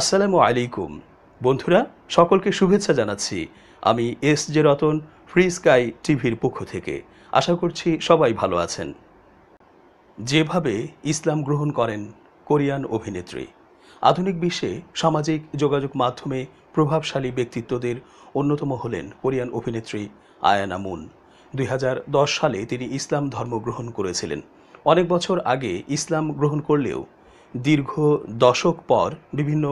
আসসালামু আলাইকুম বন্ধুরা সকলকে শুভেচ্ছা জানাচ্ছি আমি S J Ratan free sky টিভির পক্ষ থেকে আশা করছি সবাই ভালো আছেন যেভাবে ইসলাম গ্রহণ করেন কোরিয়ান অভিনেত্রী আধুনিক বিশ্বে সামাজিক যোগাযোগ মাধ্যমে প্রভাবশালী ব্যক্তিত্বদের অন্যতম হলেন কোরিয়ান অভিনেত্রী আয়ানা মুন দুই সালে তিনি ইসলাম ধর্ম গ্রহণ করেছিলেন অনেক বছর আগে ইসলাম গ্রহণ করলেও দীর্ঘ দশক পর বিভিন্ন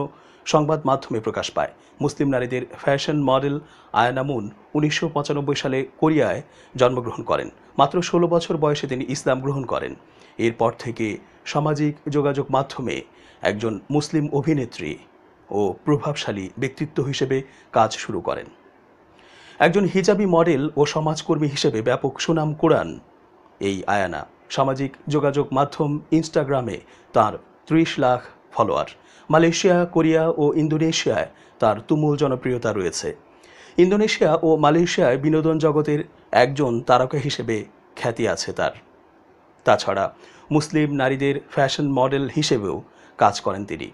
সংবাদ মাধ্যমে প্রকাশ পায় মুসলিম নারীদের ফ্যাশন মডেল আয়নামুন উনিশশো সালে কোরিয়ায় জন্মগ্রহণ করেন মাত্র ষোলো বছর বয়সে তিনি ইসলাম গ্রহণ করেন এরপর থেকে সামাজিক যোগাযোগ মাধ্যমে একজন মুসলিম অভিনেত্রী ও প্রভাবশালী ব্যক্তিত্ব হিসেবে কাজ শুরু করেন একজন হিজাবি মডেল ও সমাজকর্মী হিসেবে ব্যাপক সুনাম কোরআন এই আয়ানা সামাজিক যোগাযোগ মাধ্যম ইনস্টাগ্রামে তার ত্রিশ লাখ ফলোয়ার মালয়েশিয়া কোরিয়া ও ইন্দোনেশিয়ায় তার তুমুল জনপ্রিয়তা রয়েছে ইন্দোনেশিয়া ও মালয়েশিয়ায় বিনোদন জগতের একজন তারকা হিসেবে খ্যাতি আছে তার তাছাড়া মুসলিম নারীদের ফ্যাশন মডেল হিসেবেও কাজ করেন তিনি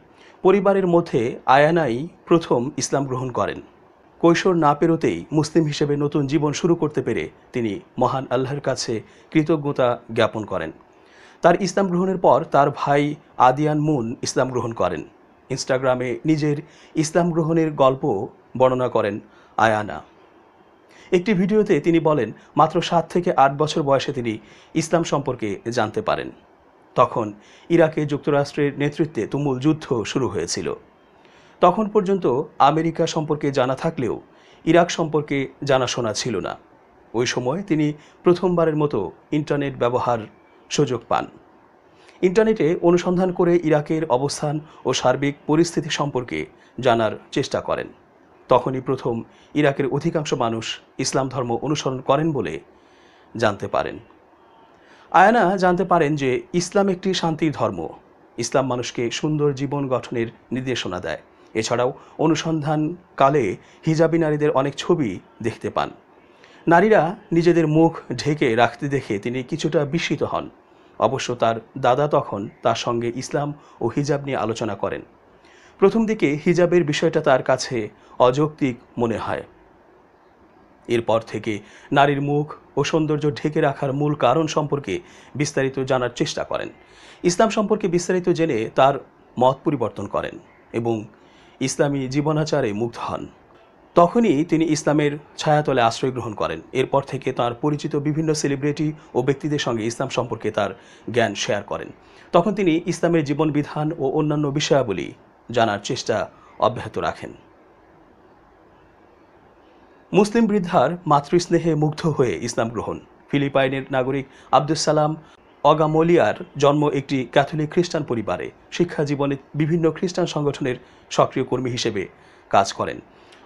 পরিবারের মধ্যে আয়ানাই প্রথম ইসলাম গ্রহণ করেন কৈশোর না পেরোতেই মুসলিম হিসেবে নতুন জীবন শুরু করতে পেরে তিনি মহান আল্লাহর কাছে কৃতজ্ঞতা জ্ঞাপন করেন তার ইসলাম গ্রহণের পর তার ভাই আদিয়ান মুন ইসলাম গ্রহণ করেন ইনস্টাগ্রামে নিজের ইসলাম গ্রহণের গল্প বর্ণনা করেন আয়ানা একটি ভিডিওতে তিনি বলেন মাত্র সাত থেকে আট বছর বয়সে তিনি ইসলাম সম্পর্কে জানতে পারেন তখন ইরাকে যুক্তরাষ্ট্রের নেতৃত্বে তুমুল যুদ্ধ শুরু হয়েছিল তখন পর্যন্ত আমেরিকা সম্পর্কে জানা থাকলেও ইরাক সম্পর্কে জানাশোনা ছিল না ওই সময় তিনি প্রথমবারের মতো ইন্টারনেট ব্যবহার সুযোগ পান ইন্টারনেটে অনুসন্ধান করে ইরাকের অবস্থান ও সার্বিক পরিস্থিতি সম্পর্কে জানার চেষ্টা করেন তখনই প্রথম ইরাকের অধিকাংশ মানুষ ইসলাম ধর্ম অনুসরণ করেন বলে জানতে পারেন আয়ানা জানতে পারেন যে ইসলাম একটি শান্তির ধর্ম ইসলাম মানুষকে সুন্দর জীবন গঠনের নির্দেশনা দেয় এছাড়াও অনুসন্ধানকালে হিজাবি নারীদের অনেক ছবি দেখতে পান নারীরা নিজেদের মুখ ঢেকে রাখতে দেখে তিনি কিছুটা বিস্মিত হন অবশ্য তার দাদা তখন তার সঙ্গে ইসলাম ও হিজাব নিয়ে আলোচনা করেন প্রথম দিকে হিজাবের বিষয়টা তার কাছে অযৌক্তিক মনে হয় এরপর থেকে নারীর মুখ ও সৌন্দর্য ঢেকে রাখার মূল কারণ সম্পর্কে বিস্তারিত জানার চেষ্টা করেন ইসলাম সম্পর্কে বিস্তারিত জেনে তার মত পরিবর্তন করেন এবং ইসলামী জীবনাচারে মুগ্ধ হন তখনই তিনি ইসলামের ছায়াতলে আশ্রয় গ্রহণ করেন এরপর থেকে তার পরিচিত বিভিন্ন সেলিব্রিটি ও ব্যক্তিদের সঙ্গে ইসলাম সম্পর্কে তার জ্ঞান শেয়ার করেন তখন তিনি ইসলামের জীবনবিধান ও অন্যান্য বিষয়াবলী জানার চেষ্টা অব্যাহত রাখেন মুসলিম বৃদ্ধার মাতৃস্নেহে মুগ্ধ হয়ে ইসলাম গ্রহণ ফিলিপাইনের নাগরিক আব্দুল সালাম অগামোলিয়ার জন্ম একটি ক্যাথলিক খ্রিস্টান পরিবারে শিক্ষা জীবনে বিভিন্ন খ্রিস্টান সংগঠনের সক্রিয় কর্মী হিসেবে কাজ করেন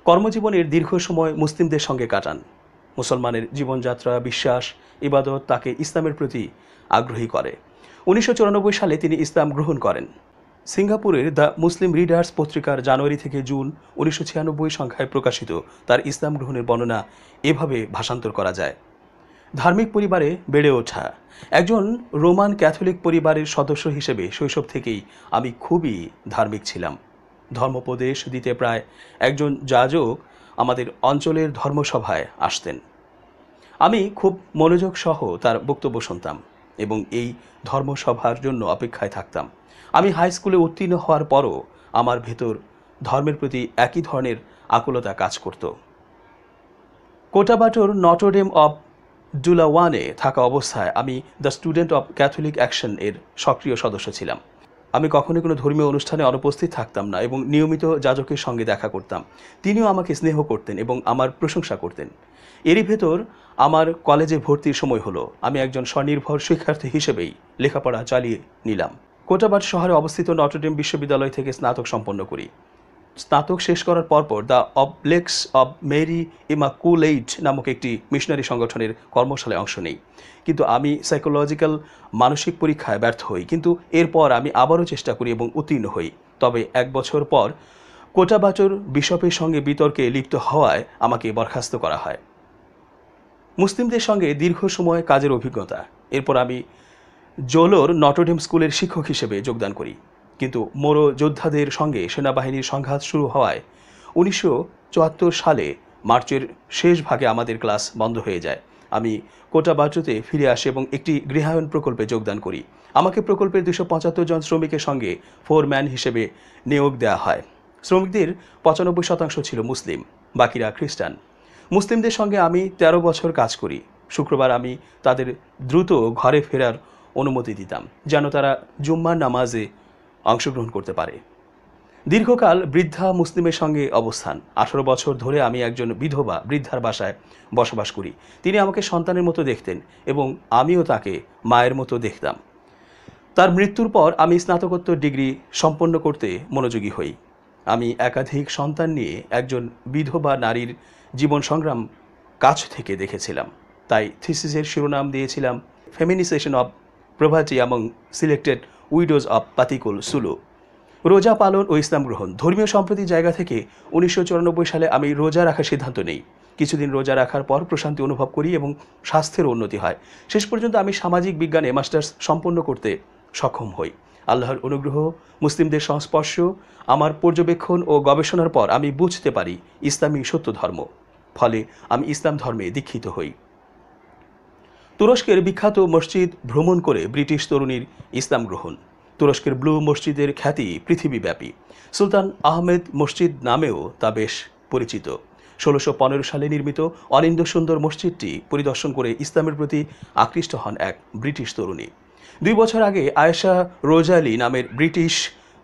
কর্মজীবনের দীর্ঘ সময় মুসলিমদের সঙ্গে কাটান মুসলমানের জীবনযাত্রা বিশ্বাস ইবাদত তাকে ইসলামের প্রতি আগ্রহী করে উনিশশো সালে তিনি ইসলাম গ্রহণ করেন সিঙ্গাপুরের দ্য মুসলিম রিডার্স পত্রিকার জানুয়ারি থেকে জুন উনিশশো সংখ্যায় প্রকাশিত তার ইসলাম গ্রহণের বর্ণনা এভাবে ভাষান্তর করা যায় ধার্মিক পরিবারে বেড়ে ওঠা একজন রোমান ক্যাথলিক পরিবারের সদস্য হিসেবে শৈশব থেকেই আমি খুবই ধার্মিক ছিলাম ধর্মোপদেশ দিতে প্রায় একজন যাজক আমাদের অঞ্চলের ধর্মসভায় আসতেন আমি খুব মনোযোগ সহ তার বক্তব্য শুনতাম এবং এই ধর্মসভার জন্য অপেক্ষায় থাকতাম আমি হাই স্কুলে উত্তীর্ণ হওয়ার পরও আমার ভেতর ধর্মের প্রতি একই ধরনের আকুলতা কাজ করত কোটাবাটোর নটোডেম অব ডুলাওয়ানে থাকা অবস্থায় আমি the student of Catholic action এর সক্রিয় সদস্য ছিলাম আমি কখনোই কোনো ধর্মীয় অনুষ্ঠানে অনুপস্থিত থাকতাম না এবং নিয়মিত যাজকের সঙ্গে দেখা করতাম তিনিও আমাকে স্নেহ করতেন এবং আমার প্রশংসা করতেন এরই ভেতর আমার কলেজে ভর্তির সময় হলো আমি একজন স্বনির্ভর শিক্ষার্থী হিসেবেই লেখাপড়া চালিয়ে নিলাম কোটাবাট শহরে অবস্থিত নটরডেম বিশ্ববিদ্যালয় থেকে স্নাতক সম্পন্ন করি স্নাতক শেষ করার পরপর the Oblates of Mary Immaculate নামক একটি মিশনারি সংগঠনের কর্মশালায় অংশ নেই কিন্তু আমি সাইকোলজিক্যাল মানসিক পরীক্ষায় ব্যর্থ হই কিন্তু এরপর আমি আবারও চেষ্টা করি এবং উত্তীর্ণ হই তবে এক বছর পর কোটাবাচর বিশপের সঙ্গে বিতর্কে লিপ্ত হওয়ায় আমাকে বরখাস্ত করা হয় মুসলিমদের সঙ্গে দীর্ঘ সময় কাজের অভিজ্ঞতা এরপর আমি জোলোর নটোডেম স্কুলের শিক্ষক হিসেবে যোগদান করি কিন্তু মোরো যোদ্ধাদের সঙ্গে সেনাবাহিনীর সংঘাত শুরু হওয়ায় উনিশশো সালে মার্চের শেষ ভাগে আমাদের ক্লাস বন্ধ হয়ে যায় আমি কোটাবাচুতে ফিরে আসি এবং একটি গৃহায়ন প্রকল্পে যোগদান করি আমাকে প্রকল্পের দুশো পঁচাত্তর জন শ্রমিকের সঙ্গে ফোরম্যান হিসেবে নিয়োগ দেওয়া হয় শ্রমিকদের পঁচানব্বই শতাংশ ছিল মুসলিম বাকিরা খ্রিস্টান মুসলিমদের সঙ্গে আমি ১৩ বছর কাজ করি শুক্রবার আমি তাদের দ্রুত ঘরে ফেরার অনুমতি দিতাম যেন তারা জুম্মার নামাজে অংশগ্রহণ করতে পারে দীর্ঘকাল বৃদ্ধা মুসলিমের সঙ্গে অবস্থান আঠারো বছর ধরে আমি একজন বিধবা বৃদ্ধার বাসায় বসবাস করি তিনি আমাকে সন্তানের মতো দেখতেন এবং আমিও তাকে মায়ের মতো দেখতাম তার মৃত্যুর পর আমি স্নাতকোত্তর ডিগ্রি সম্পন্ন করতে মনোযোগী হই আমি একাধিক সন্তান নিয়ে একজন বিধবা নারীর জীবন সংগ্রাম কাছ থেকে দেখেছিলাম তাই থিসিসের শিরোনাম দিয়েছিলাম ফেমিনিসেশন অব প্রভার্টি এবং selected widows of Patikul Sulu রোজা পালন ও ইসলাম গ্রহণ ধর্মীয় সম্প্রতি জায়গা থেকে উনিশশো সালে আমি রোজা রাখার সিদ্ধান্ত নেই কিছুদিন রোজা রাখার পর প্রশান্তি অনুভব করি এবং স্বাস্থ্যের উন্নতি হয় শেষ পর্যন্ত আমি সামাজিক বিজ্ঞানে মাস্টার্স সম্পন্ন করতে সক্ষম হই আল্লাহর অনুগ্রহ মুসলিমদের সংস্পর্শ আমার পর্যবেক্ষণ ও গবেষণার পর আমি বুঝতে পারি ইসলামী সত্য ধর্ম ফলে আমি ইসলাম ধর্মে দীক্ষিত হই তুরস্কের বিখ্যাত মসজিদ ভ্রমণ করে ব্রিটিশ তরুণীর ইসলাম গ্রহণ তুরস্কের ব্লু মসজিদের খ্যাতি পৃথিবীব্যাপী সুলতান আহমেদ মসজিদ নামেও তা বেশ পরিচিত ষোলোশো পনেরো সালে নির্মিত অনিন্দ সুন্দর মসজিদটি পরিদর্শন করে ইসলামের প্রতি আকৃষ্ট হন এক ব্রিটিশ তরুণী দুই বছর আগে আয়েশা রোজালি নামের ব্রিটিশ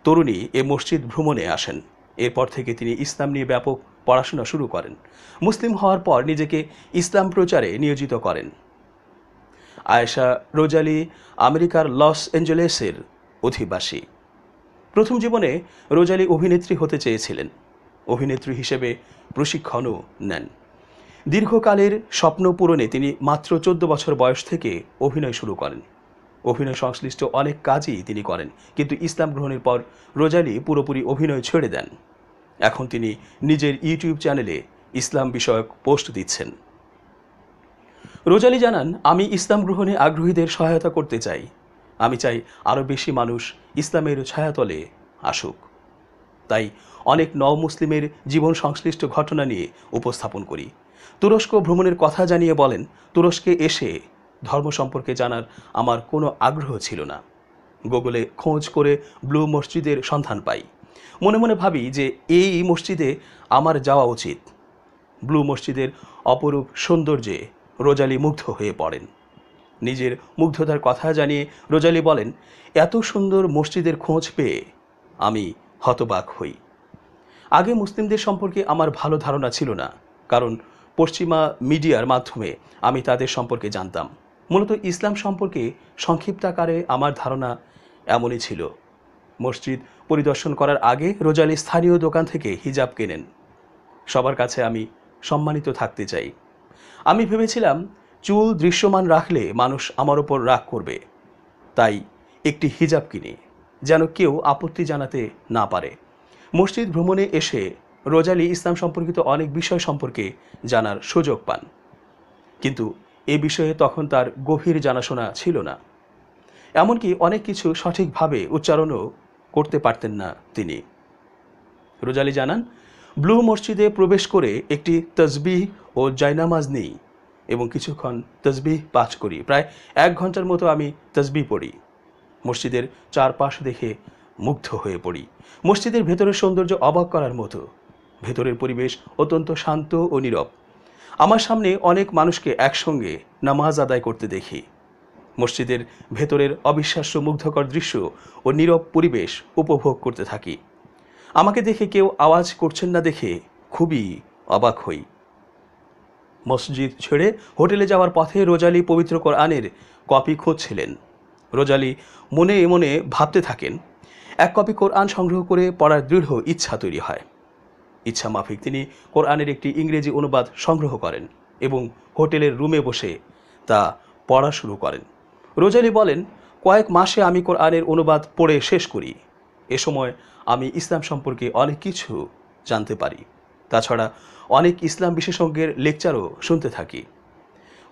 তরুণী এ মসজিদ ভ্রমণে আসেন এরপর থেকে তিনি ইসলাম নিয়ে ব্যাপক পড়াশোনা শুরু করেন মুসলিম হওয়ার পর নিজেকে ইসলাম প্রচারে নিয়োজিত করেন আয়েশা রোজালি আমেরিকার লস অ্যাঞ্জেলেসের অধিবাসী প্রথম জীবনে রোজালি অভিনেত্রী হতে চেয়েছিলেন অভিনেত্রী হিসেবে প্রশিক্ষণও নেন দীর্ঘকালের স্বপ্ন পূরণে তিনি মাত্র চোদ্দ বছর বয়স থেকে অভিনয় শুরু করেন অভিনয় সংশ্লিষ্ট অনেক কাজই তিনি করেন কিন্তু ইসলাম গ্রহণের পর রোজালি পুরোপুরি অভিনয় ছেড়ে দেন এখন তিনি নিজের ইউটিউব চ্যানেলে ইসলাম বিষয়ক পোস্ট দিচ্ছেন রোজালি জানান আমি ইসলাম গ্রহণে আগ্রহীদের সহায়তা করতে চাই আমি চাই আরও বেশি মানুষ ইসলামের ছায়াতলে আসুক তাই অনেক নও মুসলিমের জীবন সংশ্লিষ্ট ঘটনা নিয়ে উপস্থাপন করি তুরস্ক ভ্রমণের কথা জানিয়ে বলেন তুরস্কে এসে ধর্ম সম্পর্কে জানার আমার কোনো আগ্রহ ছিল না গুগলে খোঁজ করে ব্লু মসজিদের সন্ধান পাই মনে মনে ভাবি যে এই মসজিদে আমার যাওয়া উচিত ব্লু মসজিদের অপরূপ সৌন্দর্যে রোজালি মুগ্ধ হয়ে পড়েন নিজের মুগ্ধতার কথা জানিয়ে রোজালি বলেন এত সুন্দর মসজিদের খোঁজ পেয়ে আমি হতবাক হই আগে মুসলিমদের সম্পর্কে আমার ভালো ধারণা ছিল না কারণ পশ্চিমা মিডিয়ার মাধ্যমে আমি তাদের সম্পর্কে জানতাম মূলত ইসলাম সম্পর্কে সংক্ষিপ্তাকারে আমার ধারণা এমনই ছিল মসজিদ পরিদর্শন করার আগে রোজালি স্থানীয় দোকান থেকে হিজাব কেনেন সবার কাছে আমি সম্মানিত থাকতে চাই আমি ভেবেছিলাম চুল দৃশ্যমান রাখলে মানুষ আমার ওপর রাগ করবে তাই একটি হিজাব কিনি যেন কেউ আপত্তি জানাতে না পারে মসজিদ ভ্রমণে এসে রোজালি ইসলাম সম্পর্কিত অনেক বিষয় সম্পর্কে জানার সুযোগ পান কিন্তু এ বিষয়ে তখন তার গভীর জানাশোনা ছিল না এমনকি অনেক কিছু সঠিকভাবে উচ্চারণও করতে পারতেন না তিনি রোজালি জানান ব্লু মসজিদে প্রবেশ করে একটি তসবিহ ও জায়নামাজ নিই এবং কিছুক্ষণ তসবিহ পাঠ করি প্রায় এক ঘন্টার মতো আমি তসবি পড়ি মসজিদের চারপাশ দেখে মুগ্ধ হয়ে পড়ি মসজিদের ভেতরের সৌন্দর্য অবাক করার মতো ভেতরের পরিবেশ অত্যন্ত শান্ত ও নীরব আমার সামনে অনেক মানুষকে একসঙ্গে নামাজ আদায় করতে দেখি মসজিদের ভেতরের অবিশ্বাস্য মুগ্ধকর দৃশ্য ও নীরব পরিবেশ উপভোগ করতে থাকি আমাকে দেখে কেউ আওয়াজ করছেন না দেখে খুবই অবাক হই মসজিদ ছেড়ে হোটেলে যাওয়ার পথে রোজালি পবিত্র কোরআনের কপি খুঁজছিলেন রোজালি মনে মনে ভাবতে থাকেন এক কপি কোরআন সংগ্রহ করে পড়ার দৃঢ় ইচ্ছা তৈরি হয় ইচ্ছা মাফিক তিনি কোরআনের একটি ইংরেজি অনুবাদ সংগ্রহ করেন এবং হোটেলের রুমে বসে তা পড়া শুরু করেন রোজালি বলেন কয়েক মাসে আমি কোরআনের অনুবাদ পড়ে শেষ করি এ সময় আমি ইসলাম সম্পর্কে অনেক কিছু জানতে পারি তাছাড়া অনেক ইসলাম বিশেষজ্ঞের লেকচারও শুনতে থাকি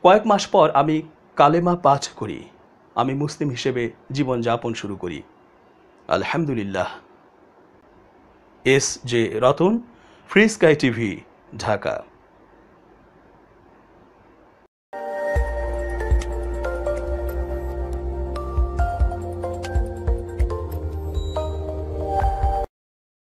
কয়েক মাস পর আমি কালেমা পাঠ করি আমি মুসলিম হিসেবে জীবন যাপন শুরু করি আলহামদুলিল্লাহ S J Ratan free sky TV Dhaka